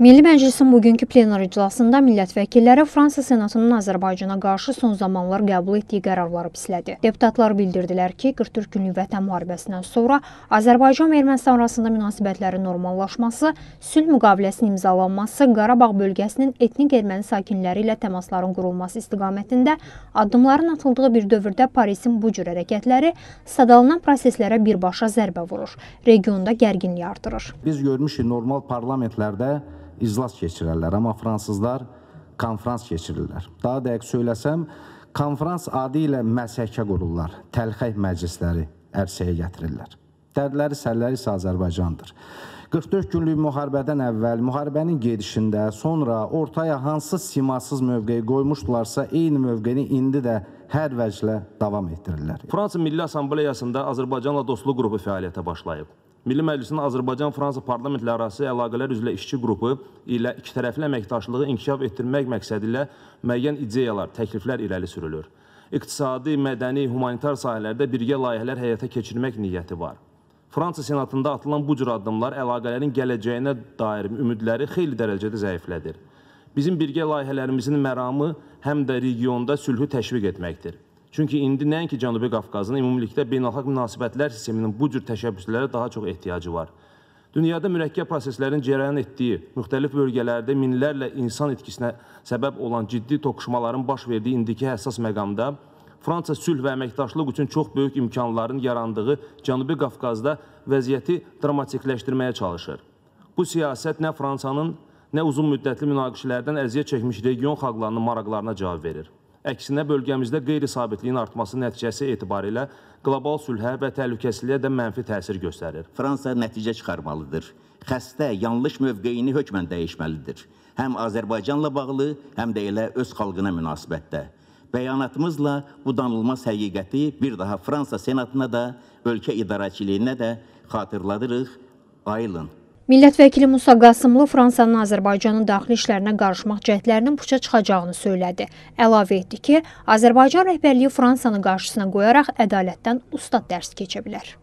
Milli Məclisin bugünkü plenar iclasında millət vəkilləri Fransa Senatunun Azərbaycana qarşı son zamanlar qəbul etdiyi qərarları pislədi. Deputatlar bildirdilər ki, 44 günlük vətən müharibəsindən sonra Azərbaycan və Ermənistan arasında münasibətlərin normallaşması, sülh müqaviləsinin imzalanması, Qarabağ bölgəsinin etnik erməni sakinləri ilə təmasların qurulması istiqamətində addımların atıldığı bir dövrdə Parisin bu cür hərəkətləri sadalanan proseslərə birbaşa zərbə vurur, regionda gərginliyi artırır. Biz görmüşük normal parlamentlərdə iclas keçirərlər, amma fransızlar konfrans keçirirlər. Daha dəqiq söyləsəm, konfrans adı ilə məsəkə qururlar, təlxək məclisləri ərsəyə gətirirlər. Dərdləri, sərləri isə Azərbaycandır. 44 günlük müharibədən əvvəl, müharibənin gedişində, sonra ortaya hansı simasız mövqeyi qoymuşdularsa, eyni mövqeyini indi də hər vəclə davam etdirirlər. Fransa Milli Assambleyasında Azərbaycanla dostluq qrupu fəaliyyətə başlayıb. Milli Məclisin Azərbaycan-Fransa parlamentlərarası əlaqələr üzrə işçi qrupu ilə ikitərəfli əməkdaşlığı inkişaf etdirmək məqsədi ilə müəyyən ideyalar, təkliflər irəli sürülür. İqtisadi, mədəni, humanitar sahələrdə birgə layihələr həyata keçirmək niyyəti var. Fransa senatında atılan bu cür addımlar əlaqələrin gələcəyinə dair ümidləri xeyli dərəcədə zəiflədir. Bizim birgə layihələrimizin məramı həm də regionda sülhü təşviq etməkdir. Çünki indi nəinki Cənubi Qafqazın, ümumilikdə beynəlxalq münasibətlər sisteminin bu cür təşəbbüslərə daha çox ehtiyacı var. Dünyada mürəkkəb proseslərin cərəyan etdiyi, müxtəlif bölgələrdə minlərlə insan itkisinə səbəb olan ciddi toqquşmaların baş verdiyi indiki həssas məqamda Fransa sülh və əməkdaşlıq üçün çox böyük imkanların yarandığı Cənubi Qafqazda vəziyyəti dramatikləşdirməyə çalışır. Bu siyasət nə Fransanın, nə uzun müddətli münaqişələrdən əziyyət çəkmiş region xalqlarının maraqlarına cavab verir. Əksinə bölgəmizdə qeyri-sabitliyin artması nəticəsi etibarilə qlobal sülhə və təhlükəsizliyə də mənfi təsir göstərir. Fransa nəticə çıxarmalıdır. Xəstə yanlış mövqeyini hökmən dəyişməlidir. Həm Azərbaycanla bağlı, həm də elə öz xalqına münasibətdə. Bəyanatımızla bu danılmaz həqiqəti bir daha Fransa senatına da, ölkə idarəçiliyinə də xatırladırıq. Ayılın. Millət vəkili Musa Qasımlı Fransanın Azərbaycanın daxili işlərinə qarışmaq cəhdlərinin puça çıxacağını söylədi. Əlavə etdi ki, Azərbaycan rəhbərliyi Fransanı qarşısına qoyaraq ədalətdən ustad dərs keçə bilər.